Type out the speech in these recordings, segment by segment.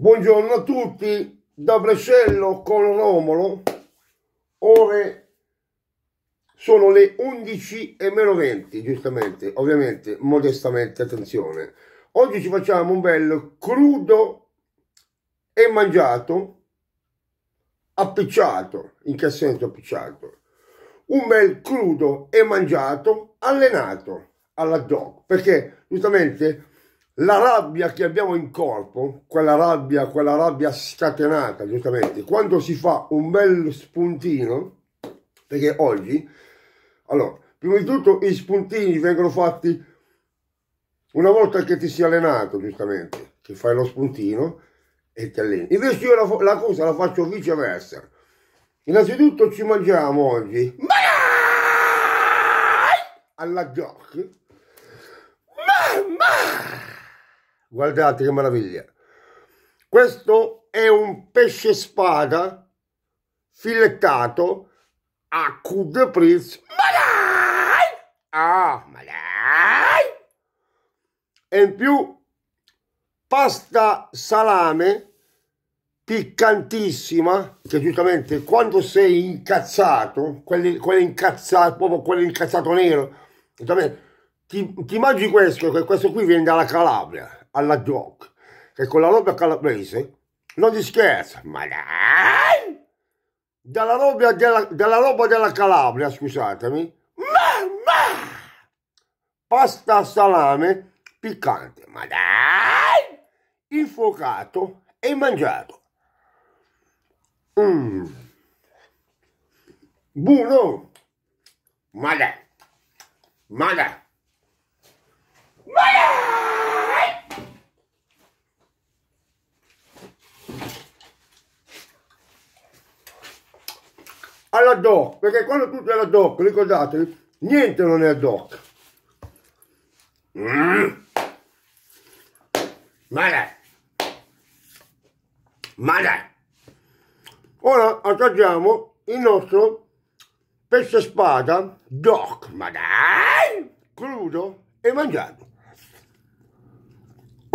Buongiorno a tutti da Brescello con Romolo, ore sono le 11 e meno 20, giustamente, ovviamente, modestamente, attenzione. Oggi ci facciamo un bel crudo e mangiato, appicciato, in che senso appicciato? Un bel crudo e mangiato allenato alla dog, perché giustamente la rabbia che abbiamo in corpo, quella rabbia, quella rabbia scatenata, giustamente, quando si fa un bel spuntino, perché oggi, allora, prima di tutto i spuntini vengono fatti una volta che ti sei allenato, giustamente, che fai lo spuntino e ti alleni. Invece io la, la cosa la faccio viceversa. Innanzitutto ci mangiamo oggi alla Jock. Mamma! Guardate che meraviglia. Questo è un pesce spada filettato a coup de prince. Ma dai! Ah, ma dai! E in più pasta salame piccantissima che giustamente quando sei incazzato, quello incazzato, proprio quello incazzato nero, giustamente ti, ti mangi questo, che questo qui viene dalla Calabria alla Doc, che con la roba calabrese non si scherza, ma dai! Dalla roba della, della, roba della Calabria, scusatemi, mamma! Pasta salame piccante, ma dai! Infuocato e mangiato. Mm. Buono! Ma dai! Ma dai! Ma dai! ad hoc, perché quando tutto è ad hoc, ricordatevi, niente non è ad hoc. Mm. Ma dai! Ma dai! Ora assaggiamo il nostro pesce spada doc, ma dai! Crudo e mangiato.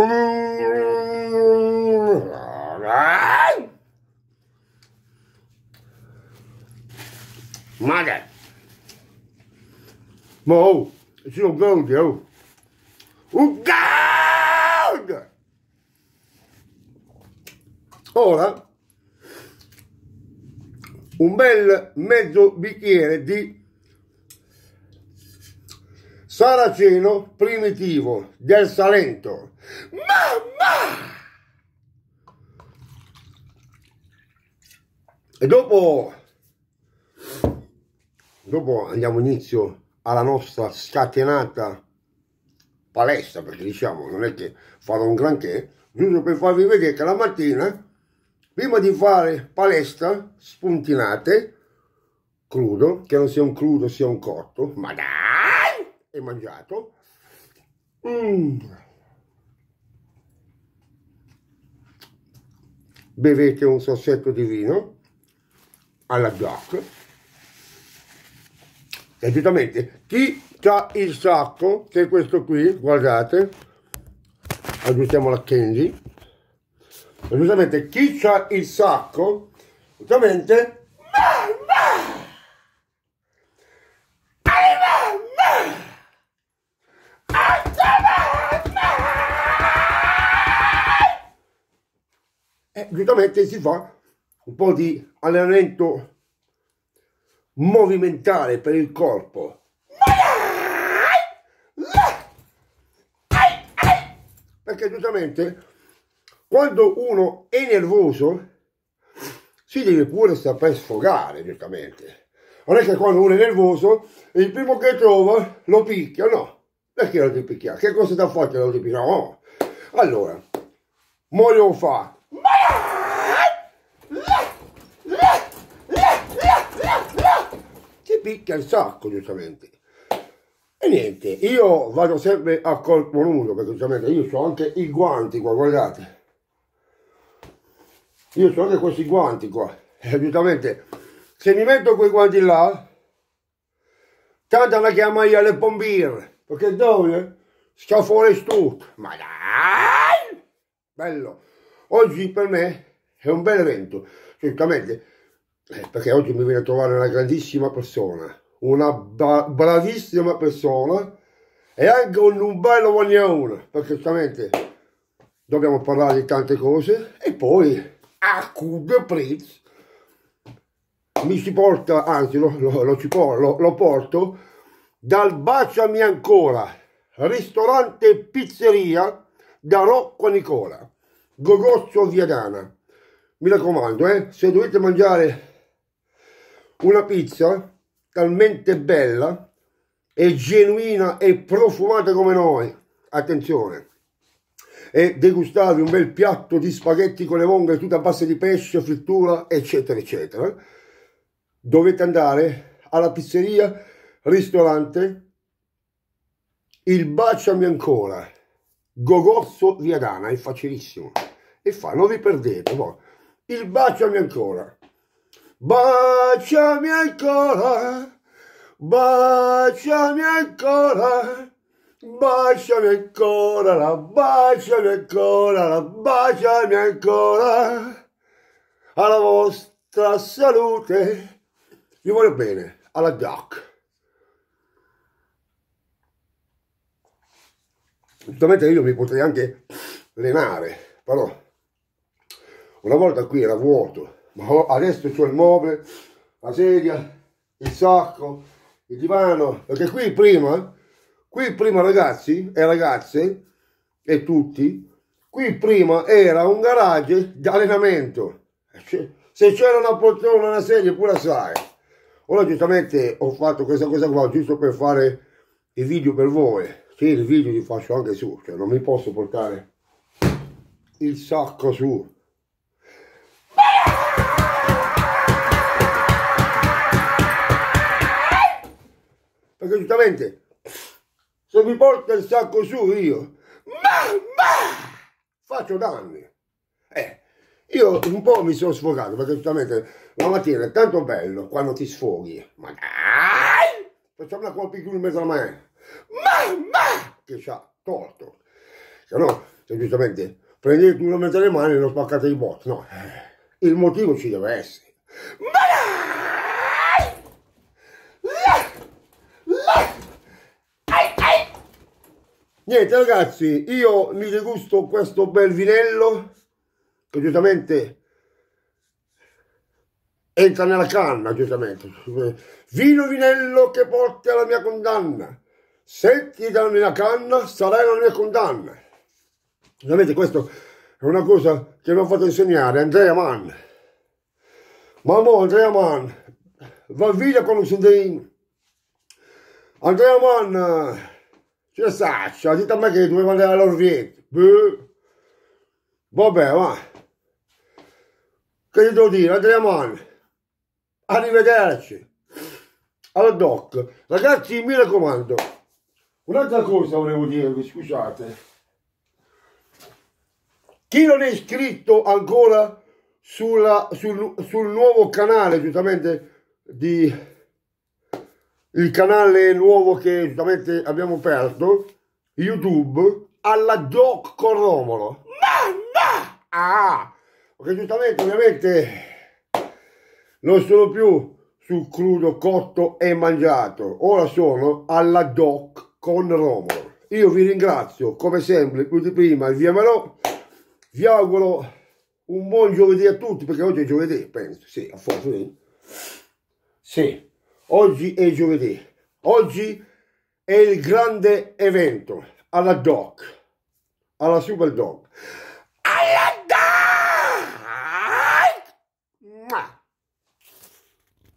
Mm. Mother. Mo, jogão, deu. O Gauda! Ora, un bel mezzo bicchiere di saraceno primitivo del Salento. Mamma! E dopo dopo andiamo inizio alla nostra scatenata palestra, perché diciamo non è che farò un granché, giusto per farvi vedere che la mattina, prima di fare palestra, spuntinate, crudo, che non sia un crudo sia un cotto, ma dai, e mangiato. Mm. Bevete un sorsetto di vino alla giacca Esattamente. Chi ha il sacco, che è questo qui, guardate, aggiustiamo la Kenji. Giustamente, chi ha il sacco, giustamente... Mamma! Mamma! Mamma! E giustamente si fa un po' di allenamento movimentare per il corpo. Perché giustamente quando uno è nervoso si deve pure saper sfogare, giustamente. Non è che quando uno è nervoso il primo che trova lo picchia, no. Perché lo ti picchia? Che cosa da fare lo devi picchiare? No. Allora, mo lo fa. picchia il sacco, giustamente. E niente, io vado sempre a colpo nudo, perché giustamente io ho anche i guanti qua, guardate. Io ho anche questi guanti qua. E eh, giustamente, se mi metto quei guanti là, tanto la chiama io alle pombiere, perché dove? fuori tutto. Ma dai! Bello. Oggi per me è un bel evento, giustamente eh, perché oggi mi viene a trovare una grandissima persona, una bra bravissima persona e anche un, un bello guagnone, perché giustamente dobbiamo parlare di tante cose e poi a Cuba Prince mi si porta, anzi lo, lo, lo, porto, lo porto dal Baciami Ancora, ristorante e pizzeria da Rocco Nicola, Gogozzo Viadana. Mi raccomando, eh, se dovete mangiare una pizza talmente bella e genuina e profumata come noi. Attenzione! E degustavi un bel piatto di spaghetti con le vongole tutta a base di pesce, frittura, eccetera, eccetera. Dovete andare alla pizzeria, ristorante, il baciami ancora, Gogozzo Viadana, è facilissimo. E fa, non vi perdete, boh. il baciami ancora. Baciami ancora, baciami ancora, baciami ancora, baciami ancora, baciami ancora. Alla vostra salute, vi voglio bene, alla doc. Ultimamente io mi potrei anche lenare, però una volta qui era vuoto ma adesso c'è il mobile, la sedia, il sacco, il divano, perché qui prima, qui prima ragazzi e ragazze e tutti, qui prima era un garage di allenamento. Eh, se c'era una poltrona, una sedia, pure sai. Ora giustamente ho fatto questa cosa qua giusto per fare i video per voi. Sì, il video li faccio anche su, cioè non mi posso portare il sacco su. perché giustamente se mi porta il sacco su io, mamma, faccio danni. Eh, io un po' mi sono sfogato, perché giustamente la mattina è tanto bello quando ti sfoghi, ma dai, facciamo una colpa in mezzo alla mano, mamma, che ci ha torto. Se no, se giustamente prendete in mezzo alle mani e lo spaccate di botto, no, eh, il motivo ci deve essere. Ma dai! niente ragazzi io mi degusto questo bel vinello che giustamente entra nella canna giustamente vino vinello che porti alla mia condanna se ti danno la canna sarai la mia condanna Ovviamente questo è una cosa che mi ha fatto insegnare Andrea Mann. Mamma Andrea Mann, va via con si sedino. Andrea Mann Ce Sasha, dite a me che mi mandare l'orvietto. Boh. Vabbè, va. Che ti devo dire, Adriano? Arrivederci. Alla doc. Ragazzi, mi raccomando. Un'altra cosa volevo dirvi, scusate. Chi non è iscritto ancora sulla, sul, sul nuovo canale, giustamente, di il canale nuovo che giustamente abbiamo aperto, YouTube, alla Doc con Romolo. Mamma! Ah! Perché giustamente, ovviamente, non sono più sul crudo, cotto e mangiato. Ora sono alla Doc con Romolo. Io vi ringrazio, come sempre, più di prima, via Melò. Vi auguro un buon giovedì a tutti, perché oggi è giovedì, penso. Sì, a forza. Sì. Oggi è giovedì, oggi è il grande evento alla DOC, alla Super DOC.